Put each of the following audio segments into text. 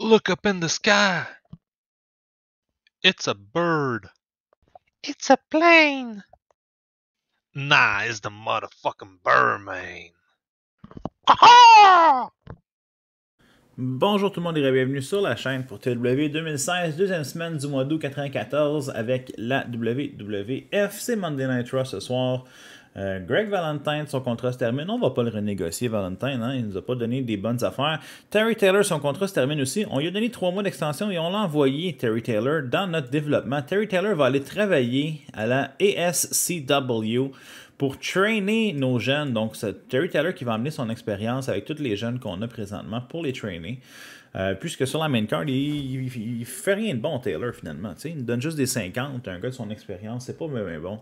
Look up in the sky. It's a bird. It's a plane. Nah, it's the motherfucking Birdman. Ah Bonjour tout le monde et bienvenue sur la chaîne pour TW 2016, e deuxième semaine du mois d'août 94 avec la WWF. C'est Monday Night Raw ce soir. Euh, Greg Valentine, son contrat se termine. On va pas le renégocier, Valentine. Hein? Il nous a pas donné des bonnes affaires. Terry Taylor, son contrat se termine aussi. On lui a donné trois mois d'extension et on l'a envoyé, Terry Taylor, dans notre développement. Terry Taylor va aller travailler à la ASCW pour trainer nos jeunes. Donc, c'est Terry Taylor qui va amener son expérience avec tous les jeunes qu'on a présentement pour les trainer. Euh, puisque sur la main card, il, ne fait rien de bon, Taylor, finalement. il nous donne juste des 50. Un gars de son expérience, c'est pas même bon.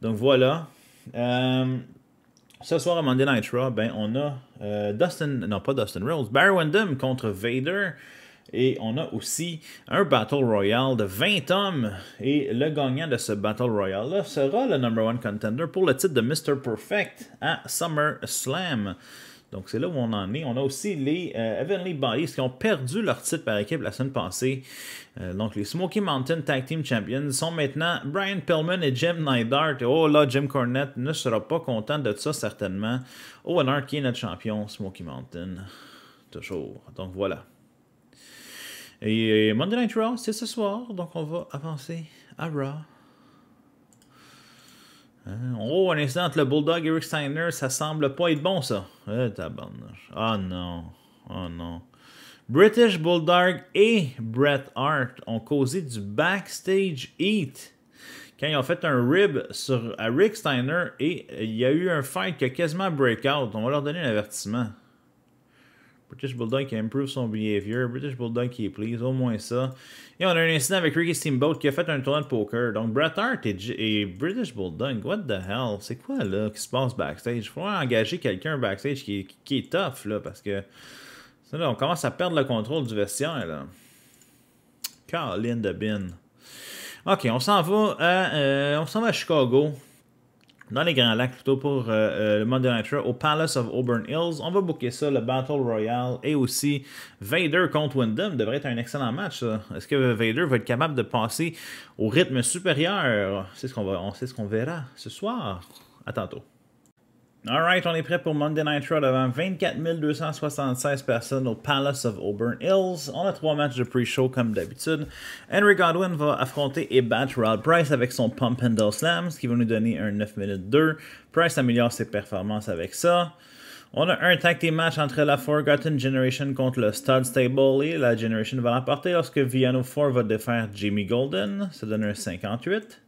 Donc voilà, euh, ce soir à Monday Night Raw, ben, on a euh, Dustin, non pas Dustin Rhodes, Barry Windham contre Vader. Et on a aussi un Battle Royale de 20 hommes. Et le gagnant de ce Battle royale sera le number one contender pour le titre de Mr. Perfect à SummerSlam. Slam. Donc, c'est là où on en est. On a aussi les euh, Heavenly Bodies qui ont perdu leur titre par équipe la semaine passée. Euh, donc, les Smoky Mountain Tag Team Champions sont maintenant Brian Pillman et Jim Neidhart. Oh là, Jim Cornette ne sera pas content de ça, certainement. Owen Hart qui est notre champion, Smoky Mountain. Toujours. Donc, voilà. Et Monday Night Raw, c'est ce soir. Donc, on va avancer à Raw. Hein? Oh, un incident entre le Bulldog et Rick Steiner, ça semble pas être bon, ça. Eh, ah non. Oh non. British Bulldog et Bret Hart ont causé du backstage heat quand ils ont fait un rib sur, à Rick Steiner et il y a eu un fight qui a quasiment breakout. On va leur donner un avertissement. British Bulldog qui improve son behavior. British Bulldog qui est please, au moins ça. Et on a un incident avec Ricky Steamboat qui a fait un tournoi de poker. Donc Bret Hart et, British Bulldog, what the hell? C'est quoi là qui se passe backstage? Faut engager quelqu'un backstage qui, est tough là parce que on commence à perdre le contrôle du vestiaire là. Caroline de Bin. Ok, on s'en va à, euh, on s'en va à Chicago dans les Grands Lacs, plutôt pour euh, euh, le Monday Night Raw, au Palace of Auburn Hills. On va booker ça, le Battle Royale et aussi Vader contre Wyndham devrait être un excellent match. Est-ce que Vader va être capable de passer au rythme supérieur C'est ce qu'on va, on sait ce qu'on verra ce soir. À tantôt right, on est prêt pour Monday Night Raw devant 24 276 personnes au Palace of Auburn Hills. On a trois matchs de pre-show comme d'habitude. Henry Godwin va affronter et battre Rod Price avec son Pump and Doll Slam, ce qui va nous donner un 9 minutes 2. Price améliore ses performances avec ça. On a un tag team match entre la Forgotten Generation contre le Stud Stable et la Generation va l'emporter lorsque Viano 4 va défaire Jimmy Golden. Ça donne un 58.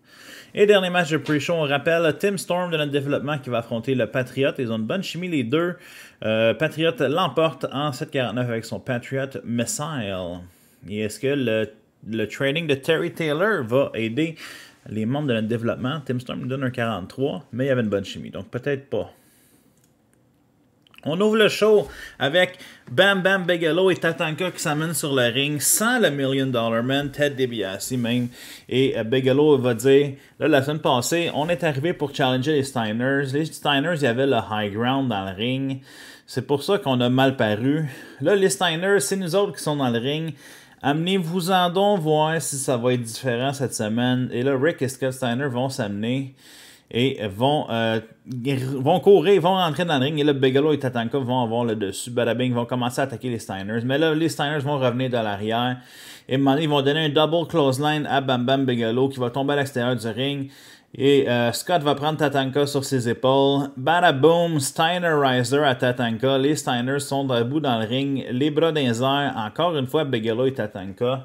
Et dernier match de pre-show, on rappelle Tim Storm de notre développement qui va affronter le Patriot. Ils ont une bonne chimie, les deux. Euh, Patriot l'emporte en 7-49 avec son Patriot Missile. Et est-ce que le, le training de Terry Taylor va aider les membres de notre développement? Tim Storm donne un 43, mais il y avait une bonne chimie, donc peut-être pas. On ouvre le show avec Bam Bam Begalo et Tatanka qui s'amènent sur le ring sans le Million Dollar Man, Ted DiBiase même. Et euh, Begalo va dire, la semaine passée, on est arrivé pour challenger les Steiners. Les Steiners, il y avait le high ground dans le ring. C'est pour ça qu'on a mal paru. Là, les Steiners, c'est nous autres qui sont dans le ring. Amenez-vous-en donc voir si ça va être différent cette semaine. Et là, Rick et Scott Steiner vont s'amener et vont, euh, vont courir, vont rentrer dans le ring. Et là, Bigelow et Tatanka vont avoir le dessus. Badabing vont commencer à attaquer les Steiners. Mais là, les Steiners vont revenir de l'arrière. Et ils vont donner un double clothesline à Bam Bam Bigelow qui va tomber à l'extérieur du ring. Et euh, Scott va prendre Tatanka sur ses épaules. Badaboom, Steiner Riser à Tatanka. Les Steiners sont debout dans le ring, les bras dans Encore une fois, Bigelow et Tatanka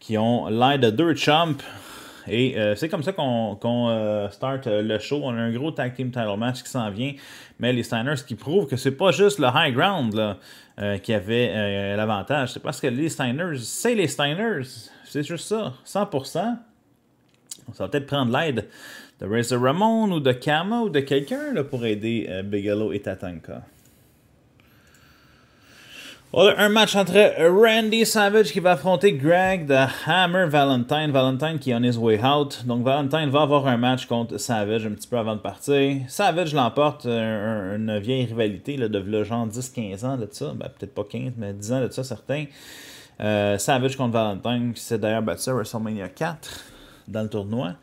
qui ont l'air de deux chumps. Et euh, c'est comme ça qu'on euh, start euh, le show. On a un gros tag team title match qui s'en vient. Mais les Steiners qui prouvent que c'est pas juste le high ground qui avait l'avantage. C'est parce que les Steiners, c'est les Steiners. C'est juste ça. 100%. On va peut-être prendre l'aide de Razor Ramon ou de Kama ou de quelqu'un pour aider Bigelow et Tatanka. On a un match entre Randy Savage qui va affronter Greg the Hammer Valentine. Valentine qui est on his way out. Donc Valentine va avoir un match contre Savage un petit peu avant de partir. Savage l'emporte euh, une vieille rivalité là, de genre 10-15 ans de ça. Ben, Peut-être pas 15, mais 10 ans de ça, certain. Euh, Savage contre Valentine qui s'est d'ailleurs battu à WrestleMania 4 dans le tournoi.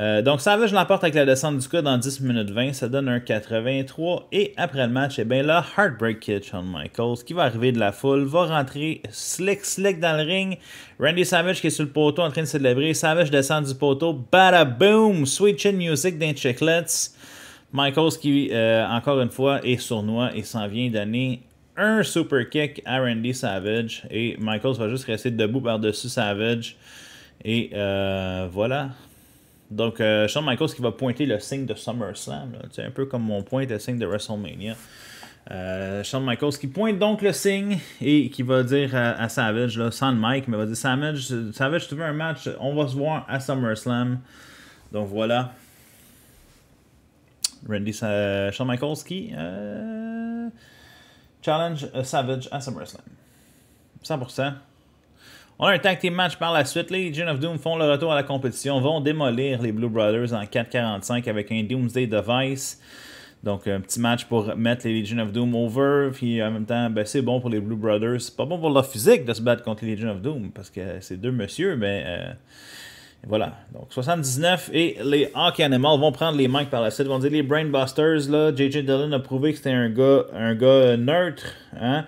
Euh, donc, Savage l'emporte avec la descente du coup dans 10 minutes 20. Ça donne un 83. Et après le match, et eh bien là, Heartbreak Kid, on Michaels, qui va arriver de la foule, va rentrer slick, slick dans le ring. Randy Savage qui est sur le poteau en train de célébrer. Savage descend du poteau. Bada boom! Sweet chin music d'un chiclets Michaels qui, euh, encore une fois, est sournois et s'en vient donner un super kick à Randy Savage. Et Michaels va juste rester debout par-dessus Savage. Et euh, voilà. Donc, euh, Shawn Michaels qui va pointer le signe de SummerSlam, C'est un peu comme mon pointe le signe de WrestleMania. Euh, Shawn Michaels qui pointe donc le signe et qui va dire à, Savage, sans le mic, mais va dire Savage, Savage, tu veux un match, on va se voir à SummerSlam. Donc voilà. Randy euh, Shawn Michaels qui euh, challenge Savage à SummerSlam. 100%. On a un tag match par la suite. Les Legion of Doom font le retour à la compétition, vont démolir les Blue Brothers en 4-45 avec un Doomsday Device. Donc, un petit match pour mettre les Legion of Doom over. Puis en même temps, ben, c'est bon pour les Blue Brothers. C'est pas bon pour leur physique de se battre contre les Legion of Doom parce que c'est deux messieurs, mais. Euh, voilà. Donc 79 et les Hawk Animals vont prendre les mics par la suite. vont dire les Brainbusters, là, JJ Dillon a prouvé que c'était un gars, un gars neutre, hein.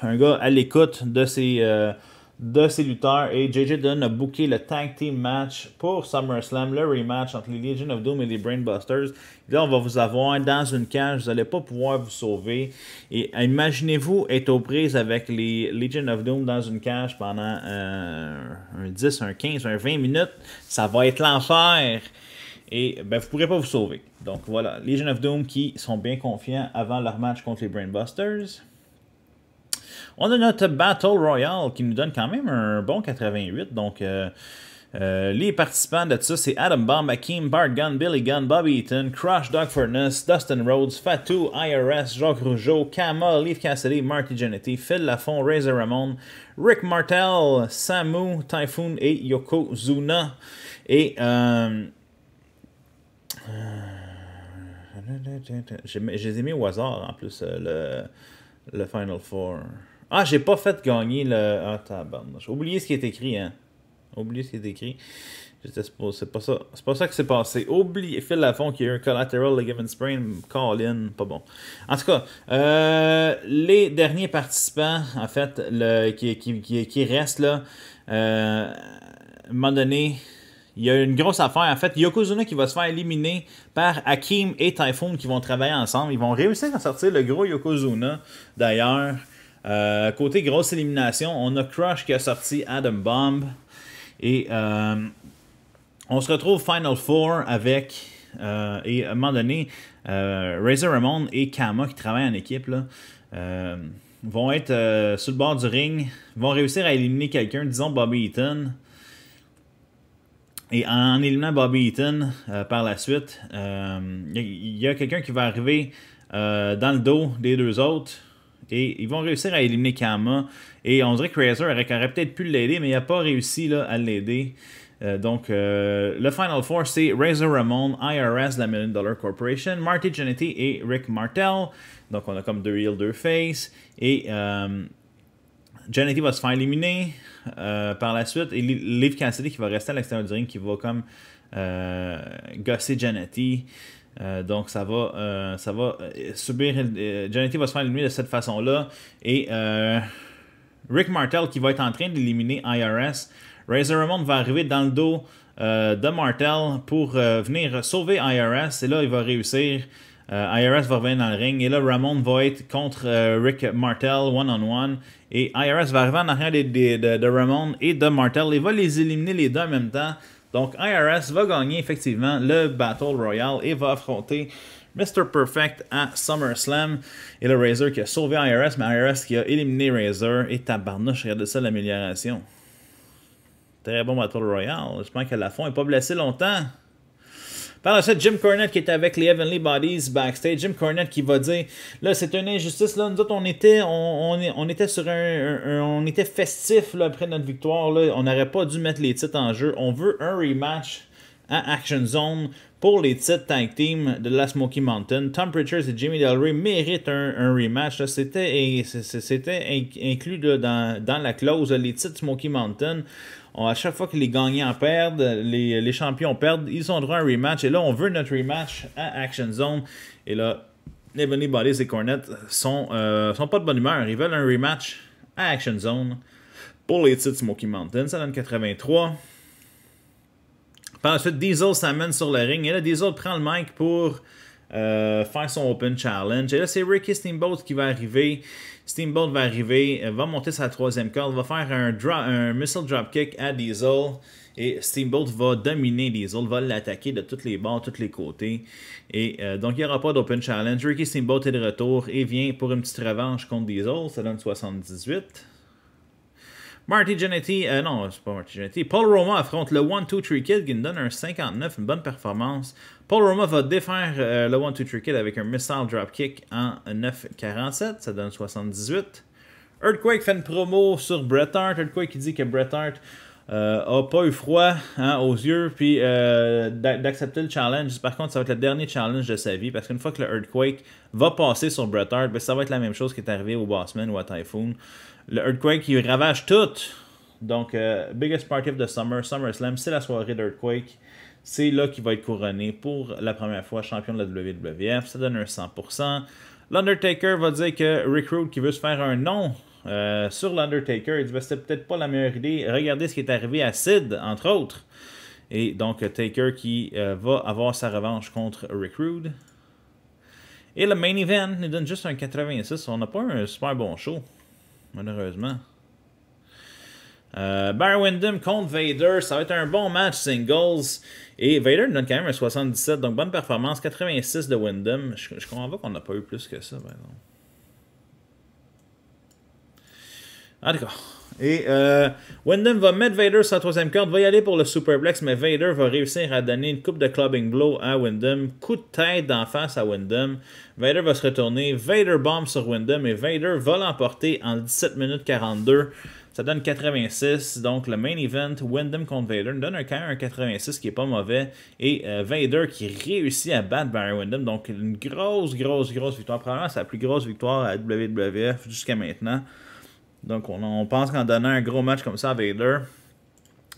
un gars à l'écoute de ses. Euh, de ces lutteurs et JJ Dunn a booké le Tank team match pour SummerSlam, le rematch entre les Legion of Doom et les Brainbusters. Là, on va vous avoir dans une cage, vous n'allez pas pouvoir vous sauver. Et imaginez-vous être aux prises avec les Legion of Doom dans une cage pendant euh, un 10, un 15, un 20 minutes. Ça va être l'enfer et ben, vous ne pourrez pas vous sauver. Donc voilà, Legion of Doom qui sont bien confiants avant leur match contre les Brainbusters. On a notre Battle Royale qui nous donne quand même un bon 88. Donc, euh, euh, les participants de ça, c'est Adam Bomb, Akeem, Bart Gunn, Billy Gunn, Bobby Eaton, Crush, Doug Furness, Dustin Rhodes, Fatou, IRS, Jacques Rougeau, Kama, Leaf Cassidy, Marty Jannetty, Phil Lafont, Razor Ramon, Rick Martel, Samu, Typhoon et Yokozuna. Et. Euh, euh J'ai mis au hasard en plus, le Final Four. Ah, j'ai pas fait gagner le. Ah, J'ai oublié ce qui est écrit, hein. Oublié ce qui est écrit. C'est pas ça. C'est pas ça que c'est passé. Oubliez. Phil Lafont qui a un collateral ligament spring. Call in. Pas bon. En tout cas, euh, les derniers participants, en fait, le, qui, qui, restent, là, euh, à un moment donné. Il y a une grosse affaire. En fait, Yokozuna qui va se faire éliminer par Hakim et Typhoon qui vont travailler ensemble. Ils vont réussir à sortir le gros Yokozuna, d'ailleurs. Euh, côté grosse élimination, on a Crush qui a sorti Adam Bomb. Et euh, on se retrouve Final Four avec, euh, et à un moment donné, Razor Ramon et Kama qui travaillent en équipe. vont être sur le bord du ring, vont réussir à éliminer quelqu'un, disons Bobby Eaton. Et en éliminant Bobby Eaton par la suite, il y a quelqu'un qui va arriver dans le dos des deux autres et ils vont réussir à éliminer Kama. Et on dirait que Razor aurait, aurait peut-être pu l'aider, mais il n'a pas réussi là, à l'aider. Euh, donc, euh, le Final Four, c'est Razor Ramon, IRS, la Million Dollar Corporation, Marty Jannetty et Rick Martel. Donc, on a comme deux heels, deux face. Et euh, Jannetty va se faire éliminer euh, par la suite. Et Liv Cassidy qui va rester à l'extérieur du ring, qui va comme gosser Jannetty. Euh, donc ça va, euh, ça va euh, subir. Euh, va se faire éliminer de cette façon-là. Et Rick Martel qui va être en train d'éliminer IRS. Razor Ramon va arriver dans le dos de Martel pour venir sauver IRS. Et là, il va réussir. IRS va revenir dans le ring. Et là, Ramon va être contre Rick Martel one-on-one. et IRS va arriver en arrière de, Ramon et de Martel. et va les éliminer les deux en même temps. Donc IRS va gagner effectivement le Battle Royale et va affronter Mr. Perfect à SummerSlam. Et le Razor qui a sauvé IRS, mais IRS qui a éliminé Razor. Et tabarnouche, regardez ça l'amélioration. Très bon Battle Royale. Je pense que la fond n'est pas blessé longtemps. Par la suite, Jim Cornette qui était avec les Heavenly Bodies backstage. Jim Cornette qui va dire Là, c'est une injustice. Là, nous autres, on était, on, on, on était sur un, On était festif après notre victoire. Là. On n'aurait pas dû mettre les titres en jeu. On veut un rematch à Action Zone pour les titres Tank team de la Smoky Mountain. Tom Pritchard et Jimmy Delray méritent un, rematch. C'était inclus dans, la clause. Les titres Smoky Mountain, à chaque fois que les gagnants perdent, les, champions perdent, ils ont droit à un rematch. Et là, on veut notre rematch à Action Zone. Et là, les Bodies et Cornette sont, euh, sont pas de bonne humeur. Ils veulent un rematch à Action Zone pour les titres Smoky Mountain. Ça donne 83 ensuite, Diesel s'amène sur le ring. Et là, Diesel prend le mic pour euh, faire son Open Challenge. Et là, c'est Ricky Steamboat qui va arriver. Steamboat va arriver, euh, va monter sa troisième corde, va faire un, drop, un missile dropkick à Diesel. Et Steamboat va dominer Diesel, va l'attaquer de toutes les bords, de tous les côtés. Et euh, donc, il n'y aura pas d'Open Challenge. Ricky Steamboat est de retour et vient pour une petite revanche contre Diesel. Ça donne 78. Marty Jannetty, euh, non, c'est pas Marty Jannetty. Paul Roma affronte le 1-2 3 kid qui nous donne un 59, une bonne performance. Paul Roma va défaire euh, le 1-2 3 kid avec un missile dropkick en 9,47. Ça donne 78. Earthquake fait une promo sur Bret Hart. Earthquake dit que Bret Hart euh, a pas eu froid hein, aux yeux, puis euh, d'accepter le challenge. Par contre, ça va être le dernier challenge de sa vie, parce qu'une fois que le Earthquake va passer sur Bret Hart, ben, ça va être la même chose qui est arrivée au Bossman ou à Typhoon. Le Earthquake, il ravage tout. Donc, euh, Biggest Party of the Summer, SummerSlam, c'est la soirée d'Earthquake. C'est là qu'il va être couronné pour la première fois champion de la WWF. Ça donne un 100%. L'Undertaker va dire que recruit qui veut se faire un nom euh, sur l'Undertaker. Il dit ben, c'était peut-être pas la meilleure idée. Regardez ce qui est arrivé à Sid, entre autres. Et donc, Taker qui euh, va avoir sa revanche contre Recruit Et le main event nous donne juste un 86. On n'a pas un super bon show, malheureusement. Euh, Barry Windham contre Vader, ça va être un bon match singles. Et Vader nous donne quand même un 77, donc bonne performance. 86 de Windham. Je, je comprends pas qu'on n'a pas eu plus que ça, par tout ah, d'accord. Et euh, Wyndham va mettre Vader sur la troisième carte. va y aller pour le superplex, mais Vader va réussir à donner une coupe de clubbing blow à Wyndham. Coup de tête d'en face à Wyndham. Vader va se retourner. Vader bombe sur Wyndham et Vader va l'emporter en 17 minutes 42. Ça donne 86. Donc le main event, Wyndham contre Vader, donne quand même un 86 qui est pas mauvais. Et euh, Vader qui réussit à battre Barry Wyndham. Donc une grosse, grosse, grosse victoire. Probablement sa plus grosse victoire à WWF jusqu'à maintenant. Donc, on, pense qu'en donnant un gros match comme ça à Vader,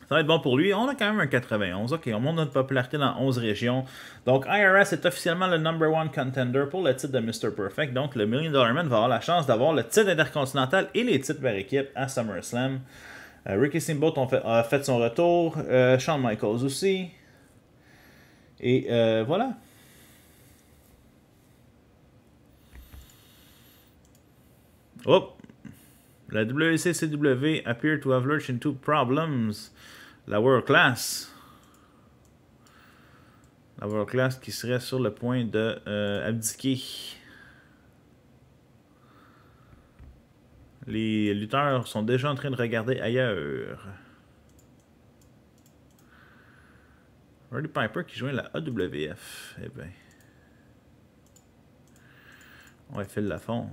ça va être bon pour lui. On a quand même un 91. OK, on monte notre popularité dans 11 régions. Donc, IRS est officiellement le number one contender pour le titre de Mr. Perfect. Donc, le Million Dollar Man va avoir la chance d'avoir le titre intercontinental et les titres par équipe à SummerSlam. Euh, Ricky Steamboat a fait son retour. Euh, Shawn Michaels aussi. Et euh, voilà. Oh! La WCCW appear to have lurched into problems. La World Class. La World Class qui serait sur le point de euh, abdiquer. Les lutteurs sont déjà en train de regarder ailleurs. Rudy Piper qui joint la AWF. Eh bien. On va faire la fond.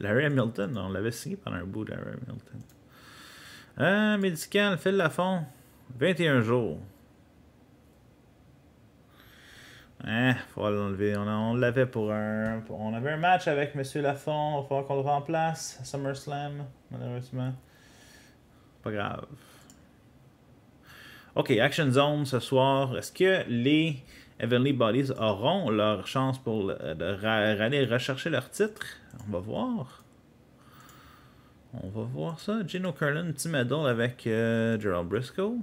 Larry Hamilton, on l'avait signé pendant un bout, Larry Hamilton. un euh, médical, Phil Lafont, 21 jours. Eh, faut l'enlever. On, l'avait pour un. on avait un match avec Monsieur Lafont. Il va falloir qu'on le remplace. SummerSlam, malheureusement. Pas grave. Ok, Action Zone ce soir. Est-ce que les Heavenly Bodies auront leur chance pour aller rechercher leur titre. On va voir. On va voir ça. Gino Curlin, Tim Adol avec euh, Gerald Briscoe.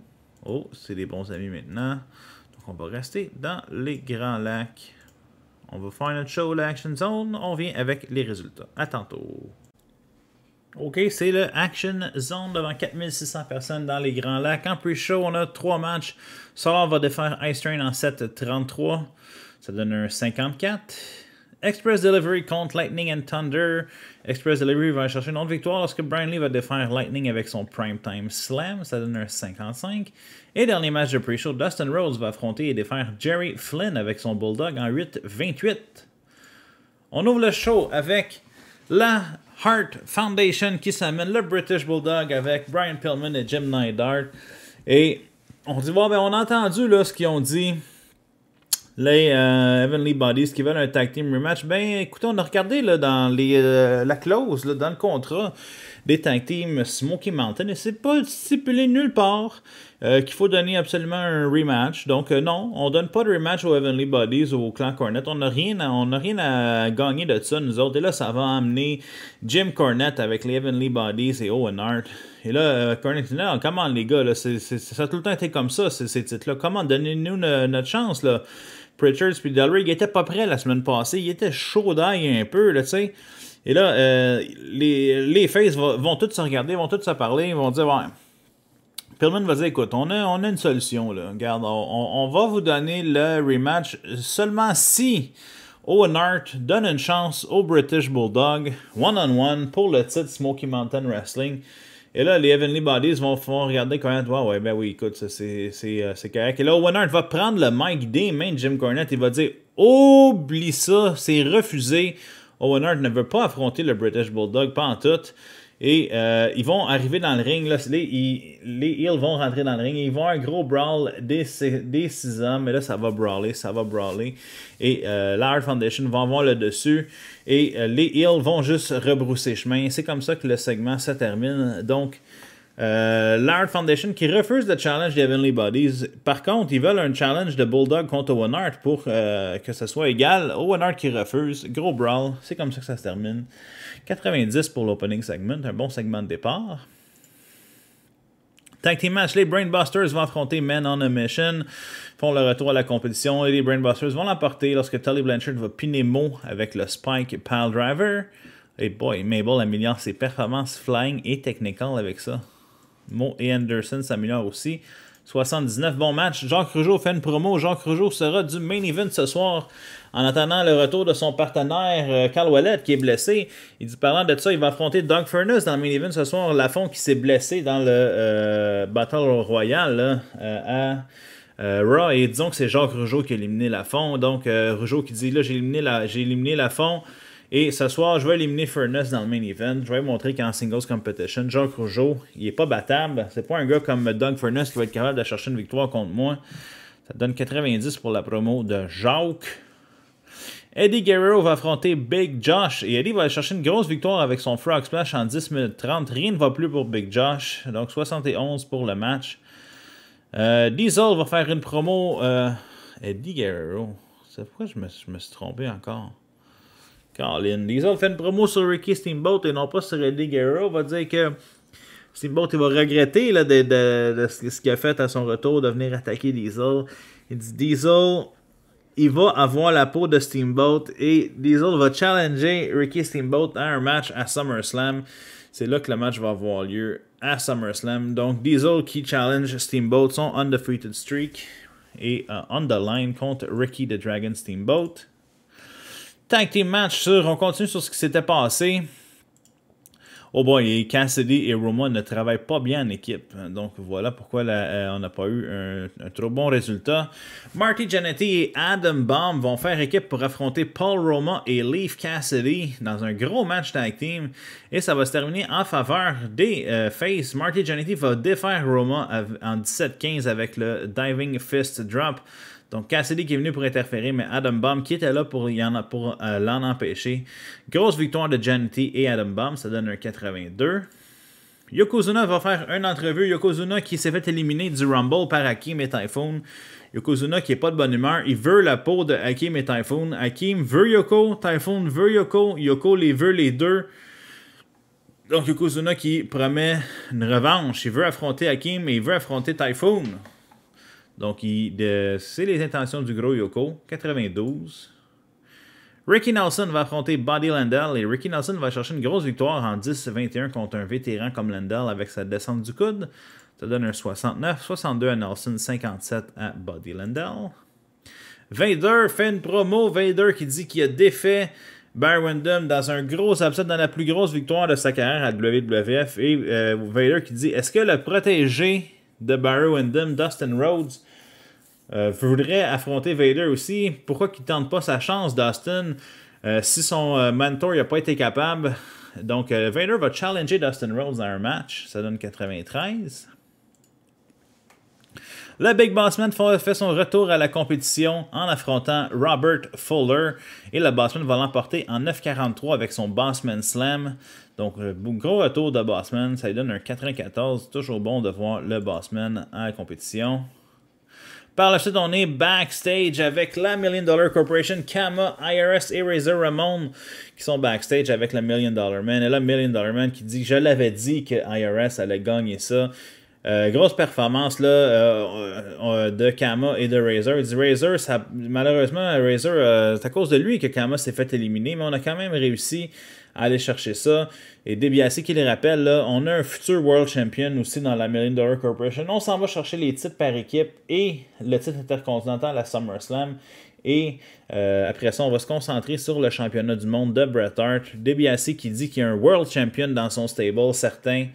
Oh, c'est des bons amis maintenant. Donc on va rester dans les grands lacs. On va faire notre show, l'Action Zone. On vient avec les résultats. À tantôt. OK, c'est le Action Zone devant 4600 personnes dans les Grands Lacs. En pre-show, on a trois matchs. Solar va défaire Ice Train en 7-33. Ça donne un 54. Express Delivery contre Lightning and Thunder. Express Delivery va chercher une autre victoire lorsque Brian Lee va défaire Lightning avec son Primetime Slam. Ça donne un 55. Et dernier match de pre-show, Dustin Rhodes va affronter et défaire Jerry Flynn avec son Bulldog en 8-28. On ouvre le show avec la Heart Foundation qui s'amène le British Bulldog avec Brian Pillman et Jim Neidhart. Et on dit, ben, on a entendu là, ce qu'ils ont dit, les euh, Heavenly Bodies qui veulent un tag team rematch. Ben, écoutez, on a regardé dans euh, la clause, dans le contrat des tag Smoky Mountain. Et c'est pas stipulé nulle part euh, qu'il faut donner absolument un rematch. Donc euh, non, on donne pas de rematch aux Heavenly Bodies ou au Clan Cornette. On n'a rien, a rien à gagner de ça, nous autres. Et là, ça va amener Jim Cornette avec les Heavenly Bodies et Owen Hart. Et là, euh, Cornette, non, comment les gars, là, ça a tout le temps été comme ça, ces, titres-là. Comment donnez-nous notre chance, là? Pritchard puis Delray, ils pas prêt la semaine passée. il était chaud d'ail un peu, là, tu sais. Et là, euh, les, les faces vont, toutes tous se regarder, vont tous se parler, ils vont dire Ouais. Pillman va dire Écoute, on a, on a une solution. Là. Regarde, on, va vous donner le rematch seulement si Owen Hart donne une chance au British Bulldog one-on-one pour le titre Smoky Mountain Wrestling. Et là, les Heavenly Bodies vont, vont regarder quand Ouais, ouais, ben oui, écoute, euh, c'est correct. Et là, Owen Hart va prendre le mic des mains de Jim Cornette et va dire Oublie ça, c'est refusé. Owen Hart ne veut pas affronter le British Bulldog, pas en tout. Et euh, ils vont arriver dans le ring. les, ils, Heels vont rentrer dans le ring. ils vont avoir un gros brawl des, des hommes. là, ça va brawler, ça va brawler. Et euh, la Foundation va avoir le dessus. Et euh, les Heels vont juste rebrousser chemin. C'est comme ça que le segment se termine. Donc, euh, L'Art Foundation qui refuse le challenge Heavenly Bodies. Par contre, ils veulent un challenge de Bulldog contre One Art pour euh, que ce soit égal. One Art qui refuse. Gros brawl. C'est comme ça que ça se termine. 90 pour l'opening segment. Un bon segment de départ. Tag team match, les Brainbusters vont affronter Men on a Mission, font le retour à la compétition et les Brainbusters vont l'emporter lorsque Tully Blanchard va piner Mo avec le Spike Pile Driver. Et boy, Mabel améliore ses performances flying et technical avec ça. Mo et Anderson s'améliore aussi. 79, bon match. Jacques Rougeau fait une promo. Jacques Rougeau sera du main event ce soir en attendant le retour de son partenaire Carl euh, Wallet qui est blessé. Il dit parlant de ça, il va affronter Doug Furness dans le main event ce soir. Lafont qui s'est blessé dans le euh, Battle Royal euh, à. Raw et disons que c'est Jacques Rougeau qui a éliminé Lafont. Donc Rougeau qui dit là j'ai éliminé la j'ai éliminé et ce soir, je vais éliminer Furnace dans le main event. Je vais vous montrer qu'en singles competition, Jacques Rougeau, il n'est pas battable. C'est pas un gars comme Doug Furnace qui va être capable de chercher une victoire contre moi. Ça donne 90 pour la promo de Jacques. Eddie Guerrero va affronter Big Josh et Eddie va aller chercher une grosse victoire avec son Frog Splash en 10 minutes 30. Rien ne va plus pour Big Josh, donc 71 pour le match. Euh, Diesel va faire une promo. Euh, Eddie Guerrero, c'est pourquoi je me suis trompé encore. Colin. Diesel fait une promo sur Ricky Steamboat et non pas sur Eddie Guerrero. va dire que Steamboat il va regretter là, de, ce qu'il a fait à son retour de venir attaquer Diesel. Il dit Diesel, il va avoir la peau de Steamboat et Diesel va challenger Ricky Steamboat à un match à SummerSlam. C'est là que le match va avoir lieu à SummerSlam. Donc Diesel qui challenge Steamboat, son undefeated streak et euh, on the line contre Ricky the Dragon Steamboat. Tag team match sur, on continue sur ce qui s'était passé. Oh boy, Cassidy et Roma ne travaillent pas bien en équipe. Donc voilà pourquoi euh, on n'a pas eu un, trop bon résultat. Marty Jannetty et Adam Baum vont faire équipe pour affronter Paul Roma et Leaf Cassidy dans un gros match tag team. Et ça va se terminer en faveur des euh, Faces. Marty Jannetty va défaire Roma en 17-15 avec le Diving Fist Drop. Donc Cassidy qui est venu pour interférer, mais Adam Bomb qui était là pour, euh, l'en pour, empêcher. Grosse victoire de Janity et Adam Bomb, ça donne un 82. Yokozuna va faire une entrevue. Yokozuna qui s'est fait éliminer du Rumble par Hakim et Typhoon. Yokozuna qui est pas de bonne humeur, il veut la peau de Hakim et Typhoon. Hakim veut Yoko, Typhoon veut Yoko, Yoko les veut les deux. Donc Yokozuna qui promet une revanche. Il veut affronter Hakim et il veut affronter Typhoon. Donc, c'est les intentions du gros Yoko, 92. Ricky Nelson va affronter Buddy Landell et Ricky Nelson va chercher une grosse victoire en 10-21 contre un vétéran comme Landell avec sa descente du coude. Ça donne un 69-62 à Nelson, 57 à Buddy Landell. Vader fait une promo. Vader qui dit qu'il a défait Barry Windham dans un gros upset, dans la plus grosse victoire de sa carrière à WWF. Et euh, Vader qui dit Est-ce que le protégé de Barry Windham, Dustin Rhodes. Euh, voudrait affronter Vader aussi. Pourquoi qu'il tente pas sa chance, Dustin euh, Si son euh, mentor n'a pas été capable. Donc, Vader va challenger Dustin Rhodes dans un match. Ça donne 93. Le Big Bossman fait son retour à la compétition en affrontant Robert Fuller et le Bossman va l'emporter en 9,43 avec son Bossman Slam. Donc, euh, gros retour de Bossman, ça lui donne un 94. Toujours bon de voir le Bossman à la compétition. Par la suite, on est backstage avec la Million Dollar Corporation, Kama, IRS et Razor Ramon qui sont backstage avec le Million Dollar Man. Et le Million Dollar Man qui dit Je l'avais dit que IRS allait gagner ça. Euh, grosse performance là, euh, euh, de Kama et de Razer. malheureusement, Razer, c'est à cause de lui que Kama s'est fait éliminer, mais on a quand même réussi à aller chercher ça. Et DBAC qui les rappelle, là, on a un futur World Champion aussi dans la Million Dollar Corporation. On s'en va chercher les titres par équipe et le titre intercontinental à la SummerSlam. Et après ça, on va se concentrer sur le championnat du monde de Bret Hart. Debiasi qui dit qu'il y a un World Champion dans son stable, certain.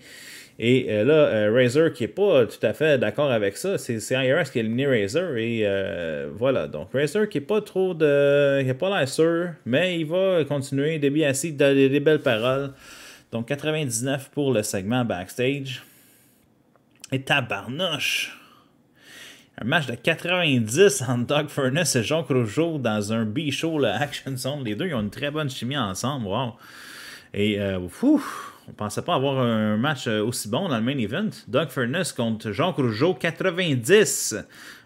Et euh, là, euh, Razer qui n'est pas tout à fait d'accord avec ça, c'est IRS qui a éliminé Razer. Et euh, voilà, donc Razer qui n'est pas trop de. qui n'est pas la sûr, mais il va continuer. Debbie Assis, des, des belles paroles. Donc 99 pour le segment backstage. Et Tabarnoche! Un match de 90 en Doug Furness et Jean jour dans un B-show, le Action Zone. Les deux, ils ont une très bonne chimie ensemble. Et, euh on pensait pas avoir un match euh, aussi bon dans le main event. Doug Furness contre Jean Rougeau, 90.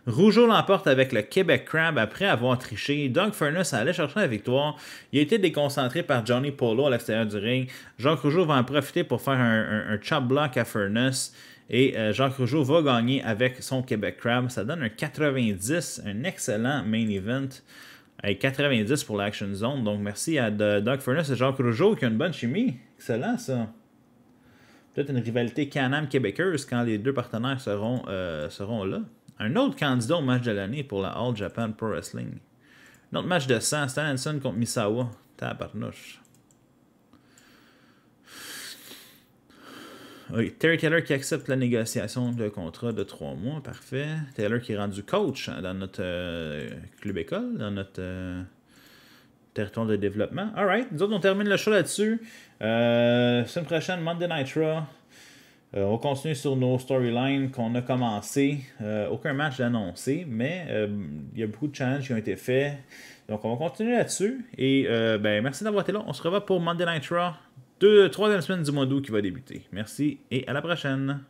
Rougeau l'emporte avec le Québec Crab après avoir triché. Doug Furness allait chercher la victoire. Il a été déconcentré par Johnny Polo à l'extérieur du ring. Jean Rougeau va en profiter pour faire un, chop block à Furness. Et euh, Jean Rougeau va gagner avec son Québec Crab. Ça donne un 90, un excellent main event. 90 pour l'Action Zone. Donc, merci à Doug Furness et Jacques Rougeau qui ont une bonne chimie. Excellent, ça. Peut-être une rivalité Canam québécoise quand les deux partenaires seront, euh, seront là. Un autre candidat au match de l'année pour la All Japan Pro Wrestling. Notre match de 100, Stan Hansen contre Misawa. Tabarnouche. Terry Taylor qui accepte la négociation de contrat de trois mois, parfait. Taylor qui est rendu coach hein, dans notre euh, club école, dans notre euh, territoire de développement. Alright, nous autres on termine le show là-dessus. Euh, semaine prochaine, Monday Night Raw. Euh, on continue sur nos storylines qu'on a commencé. aucun match d'annoncer, mais il y a beaucoup de challenges qui ont été faits. Donc on va continuer là-dessus. Et ben merci d'avoir été là. On se revoit pour Monday Night Raw deux, troisième semaine du mois d'août qui va débuter. Merci et à la prochaine.